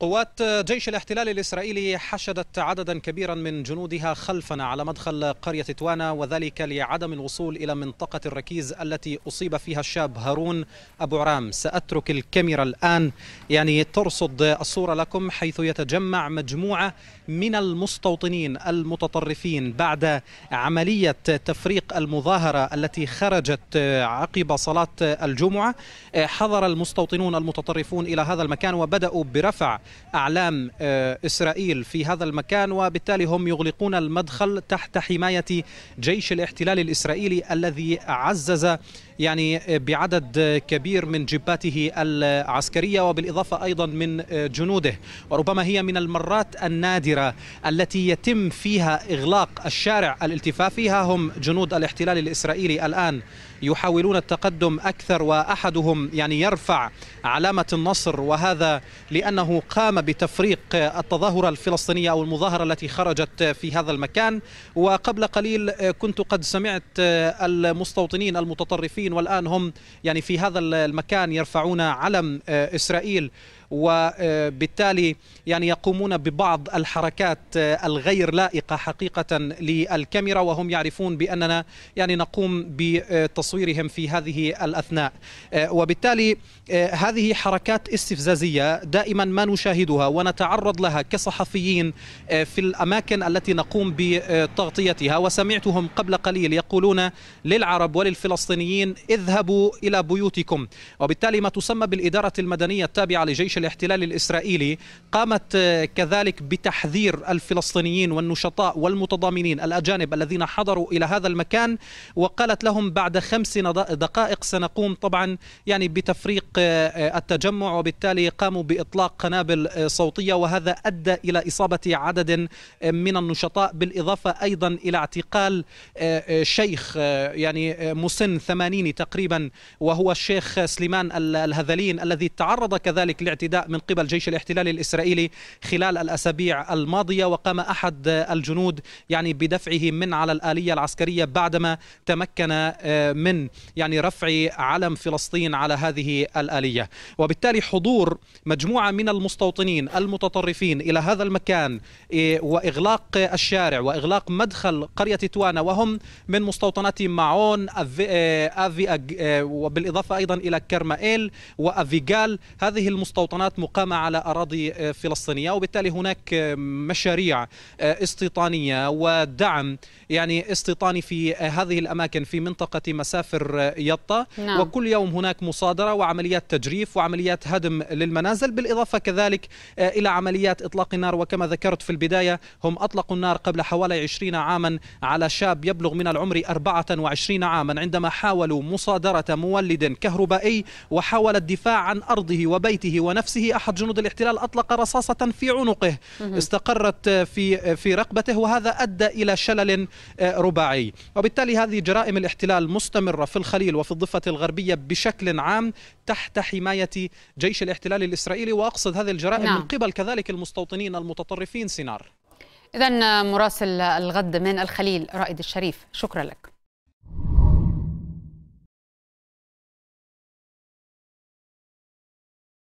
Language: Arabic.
قوات جيش الاحتلال الإسرائيلي حشدت عددا كبيرا من جنودها خلفنا على مدخل قرية توانا وذلك لعدم الوصول إلى منطقة الركيز التي أصيب فيها الشاب هارون أبو عرام سأترك الكاميرا الآن يعني ترصد الصورة لكم حيث يتجمع مجموعة من المستوطنين المتطرفين بعد عملية تفريق المظاهرة التي خرجت عقب صلاة الجمعة حضر المستوطنون المتطرفون إلى هذا المكان وبدأوا برفع أعلام آه، إسرائيل في هذا المكان وبالتالي هم يغلقون المدخل تحت حماية جيش الاحتلال الإسرائيلي الذي عزز يعني بعدد كبير من جباته العسكرية وبالإضافة أيضا من جنوده وربما هي من المرات النادرة التي يتم فيها إغلاق الشارع الالتفافي ها هم جنود الاحتلال الإسرائيلي الآن يحاولون التقدم أكثر وأحدهم يعني يرفع علامة النصر وهذا لأنه قام بتفريق التظاهرة الفلسطينية أو المظاهرة التي خرجت في هذا المكان وقبل قليل كنت قد سمعت المستوطنين المتطرفين الفلسطينيين والآن هم يعني في هذا المكان يرفعون علم آه، إسرائيل وبالتالي آه، يعني يقومون ببعض الحركات آه، الغير لائقة حقيقة للكاميرا وهم يعرفون بأننا يعني نقوم بتصويرهم في هذه الأثناء وبالتالي هذه حركات استفزازية دائما ما نشاهدها ونتعرض لها كصحفيين في الأماكن التي نقوم بتغطيتها وسمعتهم قبل قليل يقولون للعرب وللفلسطينيين اذهبوا إلى بيوتكم وبالتالي ما تسمى بالإدارة المدنية التابعة لجيش الاحتلال الإسرائيلي قامت آه، كذلك بتحذير الفلسطينيين والنشطاء والمتضامنين الأجانب الذين حضروا إلى هذا المكان وقالت لهم بعد خمس دقائق سنقوم طبعا يعني بتفريق آه، آه، التجمع وبالتالي قاموا بإطلاق قنابل صوتية وهذا أدى إلى إصابة عدد من النشطاء بالإضافة أيضا إلى اعتقال شيخ يعني مسن ثمانين الثاني تقريبا وهو الشيخ سليمان الهذلين الذي تعرض كذلك لاعتداء من قبل جيش الاحتلال الإسرائيلي خلال الأسابيع الماضية وقام أحد الجنود يعني بدفعه من على الآلية العسكرية بعدما تمكن آه، من يعني رفع علم فلسطين على هذه الآلية وبالتالي حضور مجموعة من المستوطنين المتطرفين إلى هذا المكان إيه، وإغلاق الشارع وإغلاق مدخل قرية توانا وهم من مستوطنات معون أف آه، وأفي آه، وبالإضافة أيضا إلى كرمائيل وأفيغال هذه المستوطنات مقامة على أراضي آه، فلسطينية وبالتالي هناك آه، مشاريع استيطانية ودعم يعني استيطاني في هذه الأماكن في منطقة مسافر يطا نعم. وكل يوم هناك مصادرة وعمليات تجريف وعمليات هدم للمنازل بالإضافة كذلك إلى عمليات إطلاق النار وكما ذكرت في البداية هم أطلقوا النار قبل حوالي 20 عاما على شاب يبلغ من العمر 24 عاما عندما حاولوا مصادرة مولد كهربائي وحاول الدفاع عن أرضه وبيته ونفسه أحد جنود الاحتلال أطلق رصاصة في عنقه استقرت في في رقبته وهذا أدى إلى شلل آه، رباعي وبالتالي هذه جرائم الاحتلال مستمرة في الخليل وفي الضفة الغربية بشكل عام تحت حماية جيش الاحتلال الإسرائيلي وأقصد هذه الجرائم نعم. من قبل كذلك المستوطنين المتطرفين سينار إذا آه، مراسل الغد من الخليل رائد الشريف شكرا لك